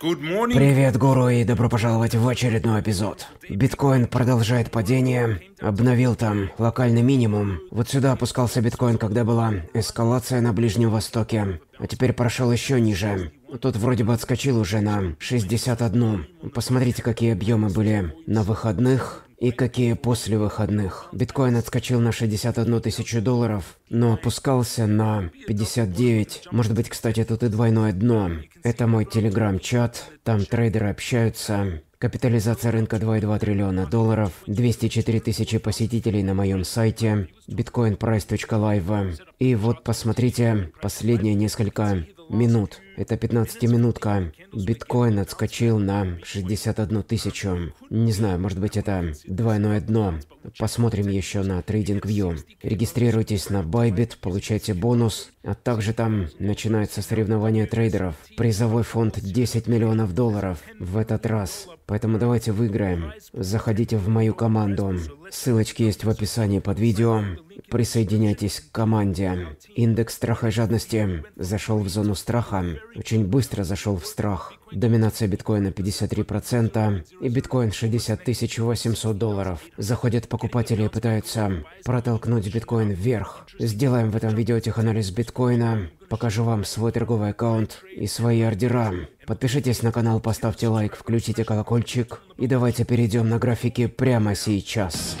Привет, гуру, и добро пожаловать в очередной эпизод. Биткоин продолжает падение, обновил там локальный минимум. Вот сюда опускался биткоин, когда была эскалация на Ближнем Востоке, а теперь прошел еще ниже. Тут вроде бы отскочил уже на 61. Посмотрите, какие объемы были на выходных. И какие после выходных. Биткоин отскочил на 61 тысячу долларов, но опускался на 59. Может быть, кстати, тут и двойное дно. Это мой телеграм-чат, там трейдеры общаются. Капитализация рынка 2,2 триллиона долларов, 204 тысячи посетителей на моем сайте, bitcoinprice.live. И вот посмотрите последние несколько минут. Это 15-минутка. Биткоин отскочил на 61 тысячу. Не знаю, может быть это двойное дно. Посмотрим еще на TradingView. Регистрируйтесь на Bybit, получайте бонус. А также там начинается соревнование трейдеров. Призовой фонд 10 миллионов долларов в этот раз. Поэтому давайте выиграем. Заходите в мою команду. Ссылочки есть в описании под видео. Присоединяйтесь к команде. Индекс страха и жадности зашел в зону страха очень быстро зашел в страх. Доминация биткоина 53% и биткоин 60 800 долларов. Заходят покупатели и пытаются протолкнуть биткоин вверх. Сделаем в этом видео теханализ биткоина. Покажу вам свой торговый аккаунт и свои ордера. Подпишитесь на канал, поставьте лайк, включите колокольчик. И давайте перейдем на графики прямо сейчас.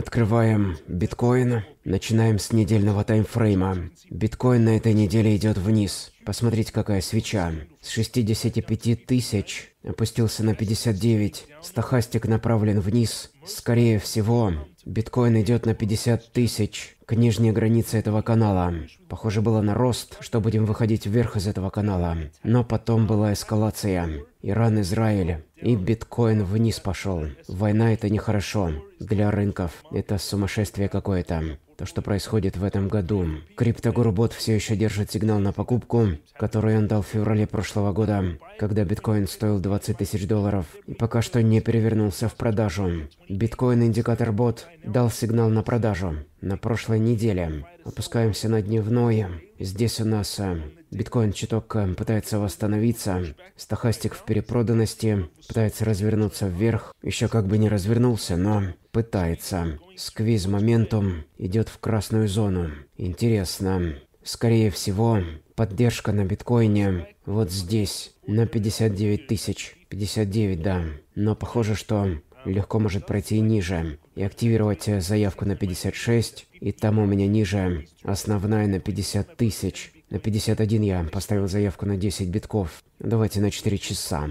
Открываем биткоин. Начинаем с недельного таймфрейма. Биткоин на этой неделе идет вниз. Посмотрите, какая свеча. С 65 тысяч опустился на 59. Стохастик направлен вниз. Скорее всего, Биткоин идет на 50 тысяч к нижней границе этого канала. Похоже было на рост, что будем выходить вверх из этого канала. Но потом была эскалация. Иран, Израиль. И биткоин вниз пошел. Война это нехорошо. Для рынков. Это сумасшествие какое-то. То, что происходит в этом году. Криптогурбот все еще держит сигнал на покупку, который он дал в феврале прошлого года, когда биткоин стоил 20 тысяч долларов, и пока что не перевернулся в продажу. Биткоин-индикатор-бот дал сигнал на продажу на прошлой неделе. Опускаемся на дневное. Здесь у нас э, Биткоин-чуток э, пытается восстановиться, стахастик в перепроданности, пытается развернуться вверх, еще как бы не развернулся, но пытается. Сквиз моментум идет в красную зону. Интересно. Скорее всего, поддержка на биткоине вот здесь, на 59 тысяч. 59, да. Но похоже, что легко может пройти и ниже. И активировать э, заявку на 56, и там у меня ниже основная на 50 тысяч. На 51 я поставил заявку на 10 битков. Давайте на 4 часа.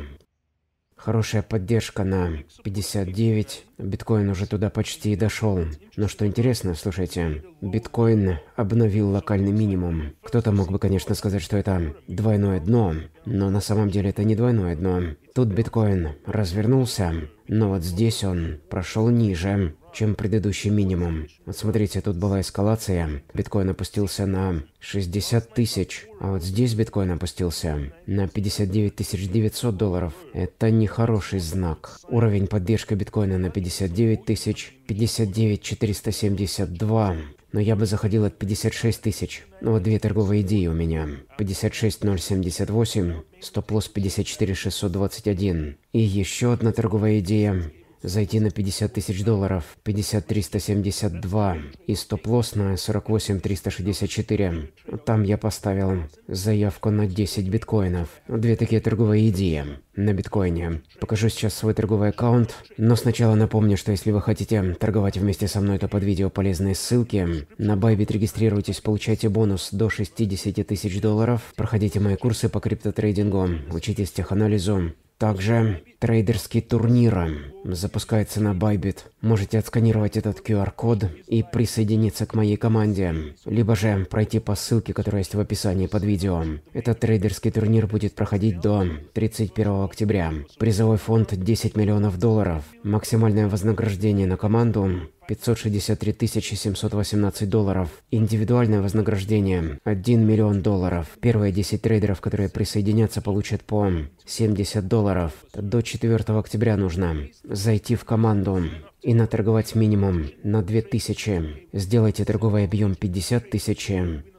Хорошая поддержка на 59. Биткоин уже туда почти и дошел. Но что интересно, слушайте, биткоин обновил локальный минимум. Кто-то мог бы, конечно, сказать, что это двойное дно, но на самом деле это не двойное дно. Тут биткоин развернулся, но вот здесь он прошел ниже чем предыдущий минимум. Вот смотрите, тут была эскалация. Биткоин опустился на 60 тысяч, а вот здесь биткоин опустился на 59 900 долларов. Это нехороший знак. Уровень поддержки биткоина на 59 тысяч, 59 472 но я бы заходил от 56 тысяч. Ну вот две торговые идеи у меня. 56078, стоп-лосс 54621. И еще одна торговая идея зайти на 50 тысяч долларов, 5372 и стоп-лосс на 48364. Там я поставил заявку на 10 биткоинов. Две такие торговые идеи на биткоине. Покажу сейчас свой торговый аккаунт, но сначала напомню, что если вы хотите торговать вместе со мной, то под видео полезные ссылки. На Bybit регистрируйтесь, получайте бонус до 60 тысяч долларов, проходите мои курсы по криптотрейдингу, учитесь теханализу, также трейдерский турнир запускается на Bybit. Можете отсканировать этот QR-код и присоединиться к моей команде, либо же пройти по ссылке, которая есть в описании под видео. Этот трейдерский турнир будет проходить до 31 октября. Призовой фонд 10 миллионов долларов. Максимальное вознаграждение на команду 563 718 долларов. Индивидуальное вознаграждение 1 миллион долларов. Первые 10 трейдеров, которые присоединятся, получат по 70 долларов. До 4 октября нужно зайти в команду и наторговать минимум на 2000. Сделайте торговый объем 50 тысяч.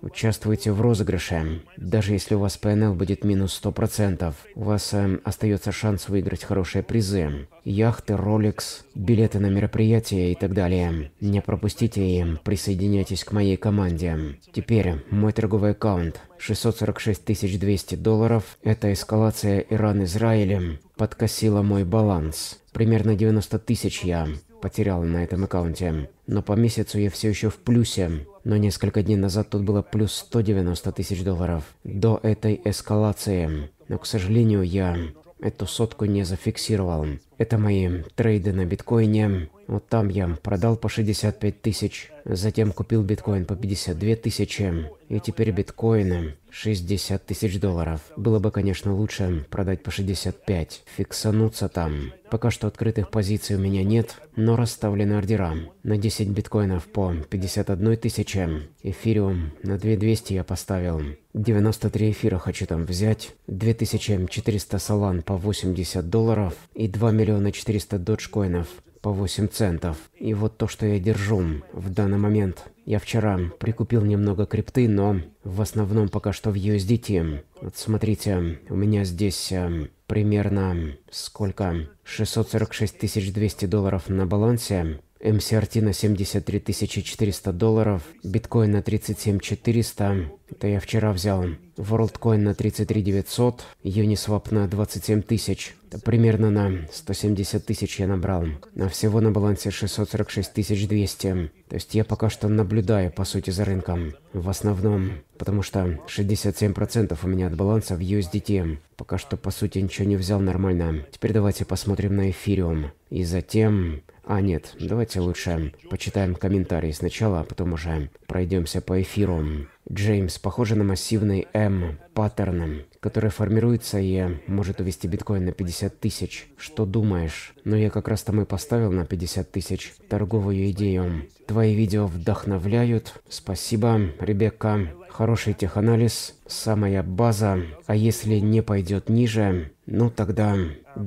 Участвуйте в розыгрыше. Даже если у вас ПНЛ будет минус 100%, у вас э, остается шанс выиграть хорошие призы. Яхты, роликс, билеты на мероприятия и так далее. Не пропустите и присоединяйтесь к моей команде. Теперь мой торговый аккаунт. 646 200 долларов – это эскалация Иран-Израилем подкосила мой баланс. Примерно 90 тысяч я потерял на этом аккаунте. Но по месяцу я все еще в плюсе. Но несколько дней назад тут было плюс 190 тысяч долларов. До этой эскалации. Но, к сожалению, я эту сотку не зафиксировал. Это мои трейды на биткоине. Вот там я продал по 65 тысяч, затем купил биткоин по 52 тысячи, и теперь биткоин 60 тысяч долларов. Было бы, конечно, лучше продать по 65, фиксануться там. Пока что открытых позиций у меня нет, но расставлены ордера. На 10 биткоинов по 51 тысяче, эфириум на 2200 я поставил. 93 эфира хочу там взять, 2400 салан по 80 долларов и 2 миллиона миллиона четыреста доджкоинов по 8 центов. И вот то, что я держу в данный момент. Я вчера прикупил немного крипты, но в основном пока что в USDT. Вот смотрите, у меня здесь э, примерно сколько? 646 200 долларов на балансе. MCRT на 73 400 долларов, биткоин на 37 400, это я вчера взял, WorldCoin на 33 900, Uniswap на 27 тысяч, примерно на 170 тысяч я набрал, а всего на балансе 646 200, то есть я пока что наблюдаю по сути за рынком, в основном, потому что 67% у меня от баланса в USDT, пока что по сути ничего не взял нормально. Теперь давайте посмотрим на эфириум, и затем а, нет, давайте лучше почитаем комментарии сначала, а потом уже пройдемся по эфиру. Джеймс, похоже на массивный М паттерн который формируется и может увести биткоин на 50 тысяч. Что думаешь? Но ну, я как раз там и поставил на 50 тысяч торговую идею. Твои видео вдохновляют. Спасибо, Ребекка. Хороший теханализ, самая база. А если не пойдет ниже, ну тогда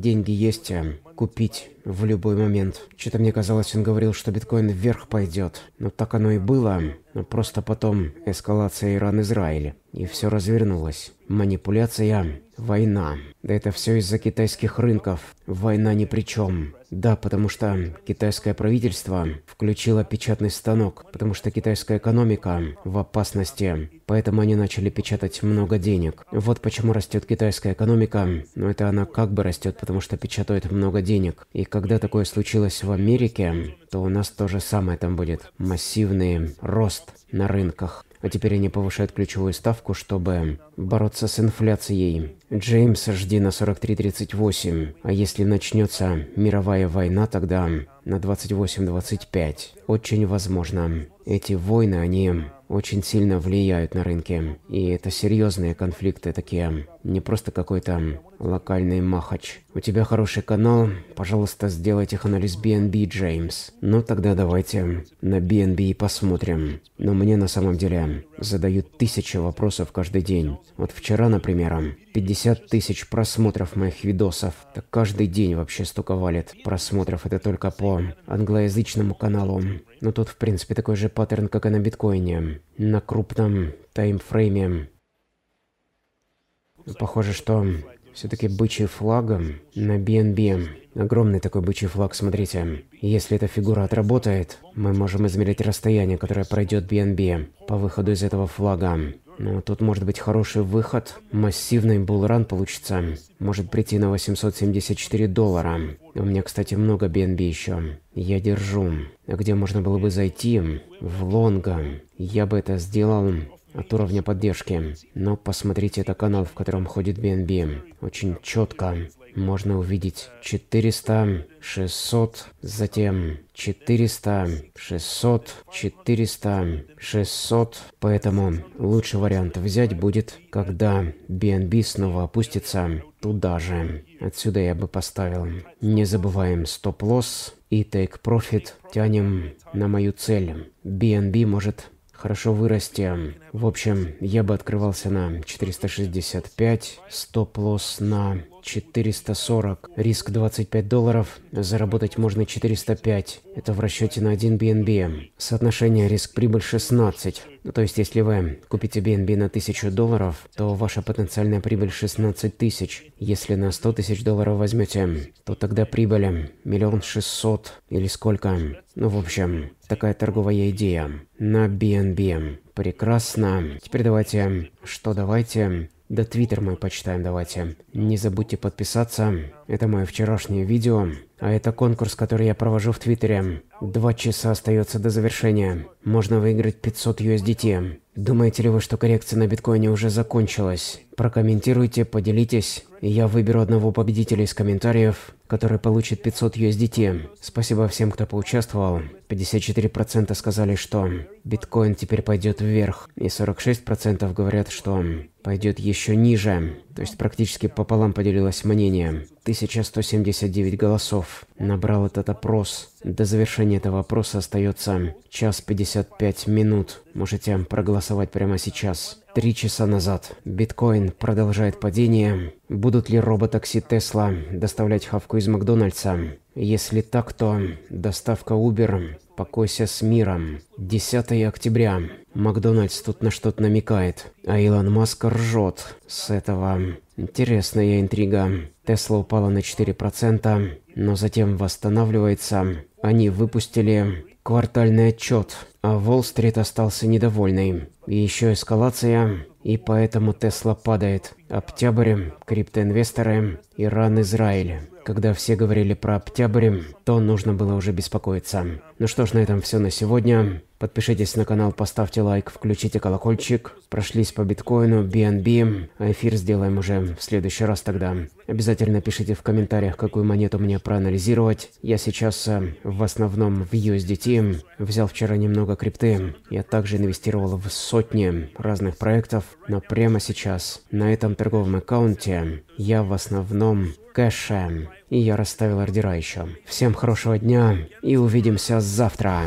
деньги есть, э, купить в любой момент. Что-то мне казалось, он говорил, что биткоин вверх пойдет. Но так оно и было. Но просто потом эскалация Иран-Израиль. И все развернулось. Манипуляция, война. Да это все из-за китайских рынков. Война ни при чем. Да, потому что китайское правительство включило печатный станок, потому что китайская экономика в опасности, поэтому они начали печатать много денег. Вот почему растет китайская экономика, но это она как бы растет потому что печатают много денег. И когда такое случилось в Америке, то у нас то же самое там будет. Массивный рост на рынках. А теперь они повышают ключевую ставку, чтобы бороться с инфляцией. Джеймс, жди на 43.38. А если начнется мировая война, тогда на 28.25. Очень возможно. Эти войны, они очень сильно влияют на рынки. И это серьезные конфликты такие не просто какой-то локальный махач. У тебя хороший канал, пожалуйста, сделайте теханализ BNB, Джеймс. Ну тогда давайте на BNB и посмотрим. Но мне на самом деле задают тысячи вопросов каждый день. Вот вчера, например, 50 тысяч просмотров моих видосов. Так каждый день вообще столько валит просмотров. Это только по англоязычному каналу. Но ну, тут, в принципе, такой же паттерн, как и на биткоине. На крупном таймфрейме похоже, что все-таки бычий флаг на BNB. Огромный такой бычий флаг, смотрите. Если эта фигура отработает, мы можем измерить расстояние, которое пройдет BNB по выходу из этого флага. Но тут может быть хороший выход. Массивный булран получится. Может прийти на 874 доллара. У меня, кстати, много BNB еще. Я держу. где можно было бы зайти? В лонга. Я бы это сделал от уровня поддержки. Но посмотрите, это канал, в котором ходит BNB. Очень четко можно увидеть 400, 600, затем 400, 600, 400, 600. Поэтому лучший вариант взять будет, когда BNB снова опустится туда же. Отсюда я бы поставил. Не забываем стоп-лосс и take profit тянем на мою цель. BNB может хорошо вырасти. В общем, я бы открывался на 465, стоп-лосс на 440. Риск 25 долларов, заработать можно 405. Это в расчете на 1 BNB. Соотношение риск-прибыль 16. Ну, то есть, если вы купите BNB на 1000 долларов, то ваша потенциальная прибыль 16 тысяч. Если на 100 тысяч долларов возьмете, то тогда прибыль миллион шестьсот или сколько. Ну, в общем, такая торговая идея на BNB. Прекрасно. Теперь давайте... Что давайте? Да твиттер мой почитаем давайте. Не забудьте подписаться. Это мое вчерашнее видео. А это конкурс, который я провожу в твиттере. Два часа остается до завершения. Можно выиграть 500 USDT. Думаете ли вы, что коррекция на биткоине уже закончилась? Прокомментируйте, поделитесь. И я выберу одного победителя из комментариев, который получит 500 USDT. Спасибо всем, кто поучаствовал. 54% сказали, что биткоин теперь пойдет вверх. И 46% говорят, что пойдет еще ниже. То есть практически пополам поделилось мнение. 1179 голосов набрал этот опрос. До завершения этого опроса остается час 55 минут. Можете проголосовать прямо сейчас. Три часа назад. Биткоин продолжает падение. Будут ли роботакси Тесла доставлять хавку из Макдональдса? Если так, то доставка Uber «Покойся с миром». 10 октября. Макдональдс тут на что-то намекает, а Илон Маск ржет с этого. Интересная интрига. Тесла упала на 4%, но затем восстанавливается. Они выпустили квартальный отчет, а Уолл-стрит остался недовольный. И еще эскалация и поэтому Тесла падает. Октябрь, криптоинвесторы, Иран, Израиль. Когда все говорили про октябрь, то нужно было уже беспокоиться. Ну что ж, на этом все на сегодня. Подпишитесь на канал, поставьте лайк, включите колокольчик. Прошлись по биткоину, BNB. А эфир сделаем уже в следующий раз тогда. Обязательно пишите в комментариях, какую монету мне проанализировать. Я сейчас э, в основном в USDT. Взял вчера немного крипты. Я также инвестировал в сотни разных проектов. Но прямо сейчас на этом торговом аккаунте я в основном кэше. И я расставил ордера еще. Всем хорошего дня и увидимся завтра.